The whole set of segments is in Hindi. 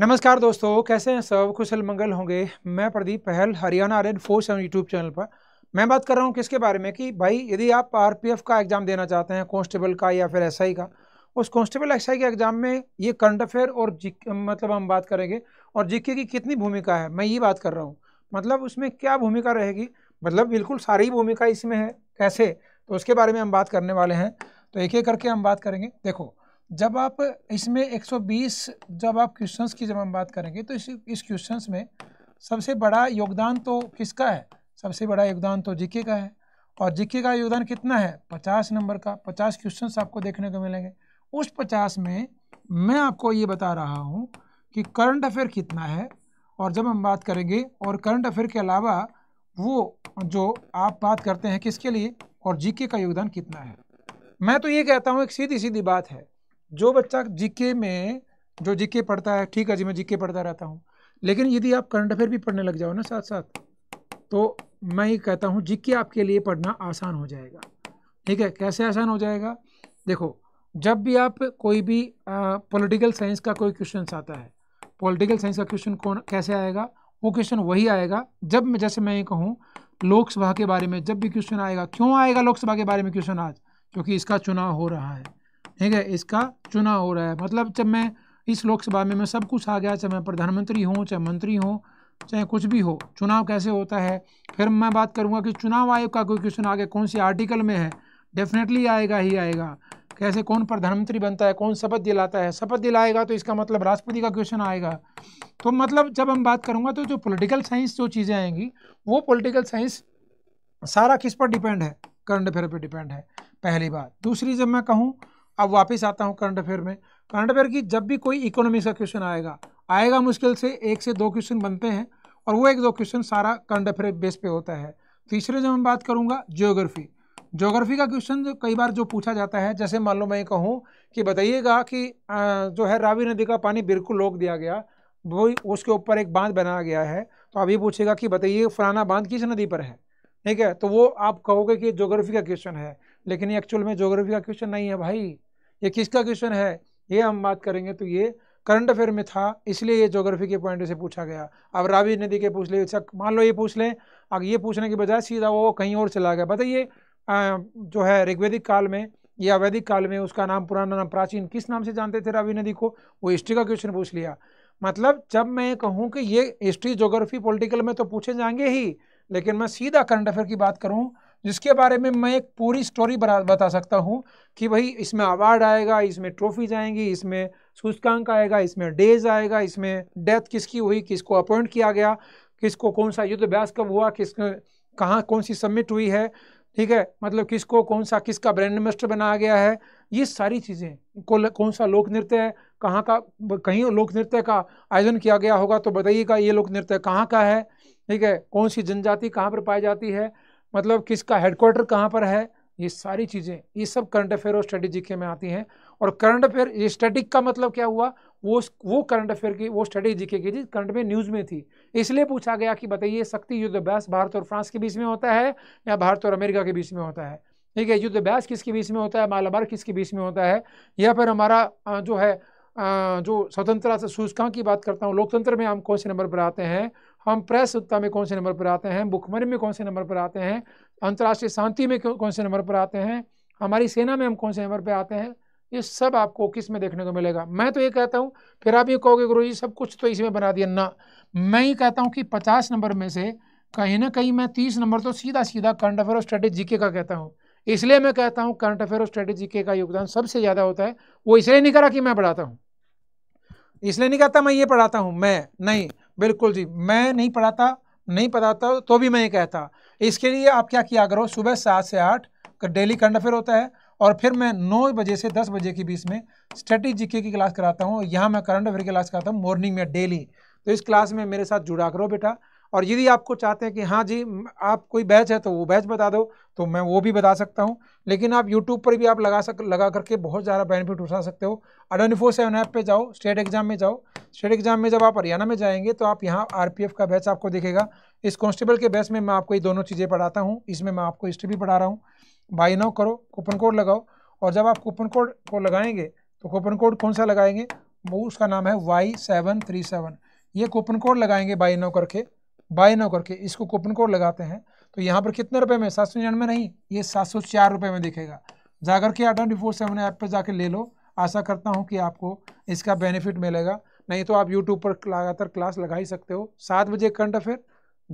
नमस्कार दोस्तों कैसे हैं सब कुशल मंगल होंगे मैं Pradeep Pahal Haryana R N four seven YouTube channel पर मैं बात कर रहा हूं किसके बारे में कि भाई यदि आप आरपीएफ का एग्ज़ाम देना चाहते हैं कांस्टेबल का या फिर एसआई का उस कांस्टेबल एसआई के एग्ज़ाम में ये करंट अफेयर और जी मतलब हम बात करेंगे और जीके की कितनी भूमिका है मैं ये बात कर रहा हूँ मतलब उसमें क्या भूमिका रहेगी मतलब बिल्कुल सारी भूमिका इसमें है कैसे तो उसके बारे में हम बात करने वाले हैं तो एक एक करके हम बात करेंगे देखो जब आप इसमें 120 जब आप क्वेश्चंस की जब हम बात करेंगे तो इस इस क्वेश्चंस में सबसे बड़ा योगदान तो किसका है सबसे बड़ा योगदान तो जीके का है और जीके का योगदान कितना है पचास नंबर का पचास क्वेश्चंस आपको देखने को मिलेंगे उस पचास में मैं आपको ये बता रहा हूँ कि करंट अफेयर कितना है और जब हम बात करेंगे और करंट अफेयर के अलावा वो जो आप बात करते हैं किसके लिए और जीके का योगदान कितना है मैं तो ये कहता हूँ एक सीधी सीधी बात है जो बच्चा जीके में जो जीके पढ़ता है ठीक है जी मैं जीके पढ़ता रहता हूँ लेकिन यदि आप करंट अफेयर भी पढ़ने लग जाओ ना साथ साथ तो मैं ये कहता हूँ जीके आपके लिए पढ़ना आसान हो जाएगा ठीक है कैसे आसान हो जाएगा देखो जब भी आप कोई भी पॉलिटिकल साइंस का कोई क्वेश्चन आता है पॉलिटिकल साइंस का क्वेश्चन कौन कैसे आएगा वो क्वेश्चन वही आएगा जब मैं जैसे मैं ये कहूँ लोकसभा के बारे में जब भी क्वेश्चन आएगा क्यों आएगा लोकसभा के बारे में क्वेश्चन आज क्योंकि इसका चुनाव हो रहा है ठीक है इसका चुनाव हो रहा है मतलब जब मैं इस लोकसभा में मैं सब कुछ आ गया चाहे मैं प्रधानमंत्री हूँ चाहे मंत्री हूँ चाहे कुछ भी हो चुनाव कैसे होता है फिर मैं बात करूँगा कि चुनाव आयोग का कोई क्वेश्चन आगे कौन सी आर्टिकल में है डेफिनेटली आएगा ही आएगा कैसे कौन प्रधानमंत्री बनता है कौन शपथ दिलाता है शपथ दिलाएगा तो इसका मतलब राष्ट्रपति का क्वेश्चन आएगा तो मतलब जब हम बात करूँगा तो जो पॉलिटिकल साइंस जो चीज़ें आएंगी वो पॉलिटिकल साइंस सारा किस पर डिपेंड है करंट अफेयर पर डिपेंड है पहली बात दूसरी जब मैं कहूँ अब वापस आता हूँ करंट अफेयर में करंट अफेयर की जब भी कोई इकोनॉमिक्स का क्वेश्चन आएगा आएगा मुश्किल से एक से दो क्वेश्चन बनते हैं और वो एक दो क्वेश्चन सारा करंट अफेयर बेस पे होता है तीसरे जो मैं बात करूँगा जियोग्राफी जोग्राफी का क्वेश्चन जो कई बार जो पूछा जाता है जैसे मान लो मैं कहूँ कि बताइएगा कि जो है रावी नदी का पानी बिल्कुल रोक दिया गया वो उसके ऊपर एक बांध बनाया गया है तो आप ये पूछेगा कि बताइए फलाना बांध किस नदी पर है ठीक है तो वो आप कहोगे कि जोग्राफी का क्वेश्चन है लेकिन एक्चुअल में जोग्राफी का क्वेश्चन नहीं है भाई ये किसका क्वेश्चन है ये हम बात करेंगे तो ये करंट अफेयर में था इसलिए ये जोग्राफी के पॉइंट से पूछा गया अब रावी नदी के पूछ ले अच्छा, मान लो ये पूछ लें अब ये पूछने के बजाय सीधा वो कहीं और चला गया बताइए जो है ऋग्वेदिक काल में या वैदिक काल में उसका नाम पुराना नाम प्राचीन किस नाम से जानते थे रावी नदी को वो हिस्ट्री का क्वेश्चन पूछ लिया मतलब जब मैं कहूँ कि ये हिस्ट्री जोग्राफी पॉलिटिकल में तो पूछे जाएंगे ही लेकिन मैं सीधा करंट अफेयर की बात करूँ जिसके बारे में मैं एक पूरी स्टोरी बता सकता हूँ कि भाई इसमें अवार्ड आएगा इसमें ट्रॉफीज आएंगी इसमें सूचकांक आएगा इसमें डेज आएगा इसमें डेथ किसकी हुई किसको अपॉइंट किया गया किसको कौन सा युद्ध अभ्यास कब हुआ किस कहाँ कौन सी सबमिट हुई है ठीक है मतलब किसको कौन सा किसका ब्रांड एम्बेस्टर बनाया गया है ये सारी चीज़ें कौन सा लोक नृत्य है कहाँ का कहीं लोक नृत्य का आयोजन किया गया होगा तो बताइएगा ये लोक नृत्य कहाँ का है ठीक है कौन सी जनजाति कहाँ पर पाई जाती है मतलब किसका हेडक्वार्टर कहाँ पर है ये सारी चीज़ें ये सब करंट अफेयर और स्ट्रेटेजी के में आती हैं और करंट अफेयर ये स्टेटिक का मतलब क्या हुआ वो वो करंट अफेयर की वो स्टडी के की करंट में न्यूज़ में थी इसलिए पूछा गया कि बताइए शक्ति युद्ध अभ्यास भारत और फ्रांस के बीच में होता है या भारत और अमेरिका के बीच में होता है ठीक है युद्ध अभ्यास किसके बीच में होता है मालाबार किसके बीच में होता है या फिर हमारा जो है जो स्वतंत्रता से सूचकांक की बात करता हूँ लोकतंत्र में हम कौन से नंबर पर आते हैं हम प्रेस उत्ता में कौन से नंबर पर आते हैं भुखमरी में कौन से नंबर पर आते हैं अंतर्राष्ट्रीय शांति में कौन से नंबर पर आते हैं हमारी सेना में हम कौन से नंबर पर आते हैं ये सब आपको किस में देखने को मिलेगा मैं तो ये कहता हूँ फिर आप ये कहोगे गुरु जी सब कुछ तो इसी में बना दिया ना मैं ये कहता हूँ कि पचास नंबर में से कहीं ना कहीं मैं तीस नंबर तो सीधा सीधा करंट अफेयर और स्ट्रेटेज के का कहता हूँ इसलिए मैं कहता हूँ करंट अफेयर और स्ट्रेटेज के का योगदान सबसे ज़्यादा होता है वो इसलिए नहीं करा कि मैं पढ़ाता हूँ इसलिए नहीं कहता मैं ये पढ़ाता हूँ मैं नहीं बिल्कुल जी मैं नहीं पढ़ाता नहीं पढ़ाता तो भी मैं ये कहता इसके लिए आप क्या किया करो सुबह सात से आठ का डेली करंट अफेयर होता है और फिर मैं नौ बजे से दस बजे के बीच में स्टडी जीके की क्लास कराता हूँ यहाँ मैं करंट अफेयर की क्लास कराता हूँ मॉर्निंग में डेली तो इस क्लास में मेरे साथ जुड़ा करो बेटा और यदि आपको चाहते हैं कि हाँ जी आप कोई बैच है तो वो बैच बता दो तो मैं वो भी बता सकता हूँ लेकिन आप यूट्यूब पर भी आप लगा सक लगा करके बहुत ज़्यादा बेनिफिट उठा सकते हो अडानी फोर सेवन ऐप पर जाओ स्टेट एग्जाम में जाओ स्टेट एग्जाम में जब आप हरियाणा में जाएंगे तो आप यहाँ आर का बैच आपको दिखेगा इस कॉन्स्टेबल के बैच में मैं आपको ये दोनों चीज़ें पढ़ाता हूँ इसमें मैं आपको हिस्ट्री भी पढ़ा रहा हूँ बाई नाउ करो कूपन कोड लगाओ और जब आप कूपन कोड को लगाएंगे तो कूपन कोड कौन सा लगाएंगे वो उसका नाम है वाई सेवन थ्री सेवन ये कूपन कोड लगाएंगे बाई नाउ करके बाई नाउ करके इसको कूपन कोड लगाते हैं तो यहाँ पर कितने रुपए में सात सौ निन्यानवे नहीं ये सात सौ चार रुपये में दिखेगा जाकर के आठ ट्वेंटी फोर सेवन ऐप पर जाके ले लो आशा करता हूँ कि आपको इसका बेनिफिट मिलेगा नहीं तो आप यूट्यूब पर लगातार क्लास लगा ही सकते हो सात बजे करंट अफेयर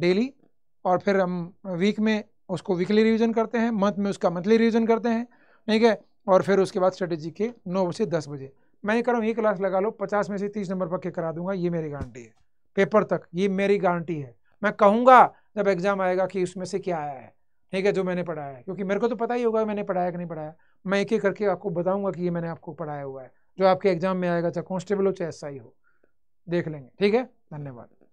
डेली और फिर हम वीक में उसको वीकली रिवीजन करते हैं मंथ में उसका मंथली रिवीजन करते हैं ठीक है और फिर उसके बाद स्ट्रेटेजी के नौ से दस बजे मैं ये कर रहा हूँ ये क्लास लगा लो पचास में से तीस नंबर पक्के करा दूंगा ये मेरी गारंटी है पेपर तक ये मेरी गारंटी है मैं कहूँगा जब एग्ज़ाम आएगा कि उसमें से क्या आया है ठीक है जो मैंने पढ़ाया है क्योंकि मेरे को तो पता ही होगा मैंने पढ़ाया कि नहीं पढ़ाया मैं एक एक करके आपको बताऊँगा कि ये मैंने आपको पढ़ाया हुआ है जो आपके एग्ज़ाम में आएगा चाहे कॉन्स्टेबल हो चाहे एस हो देख लेंगे ठीक है धन्यवाद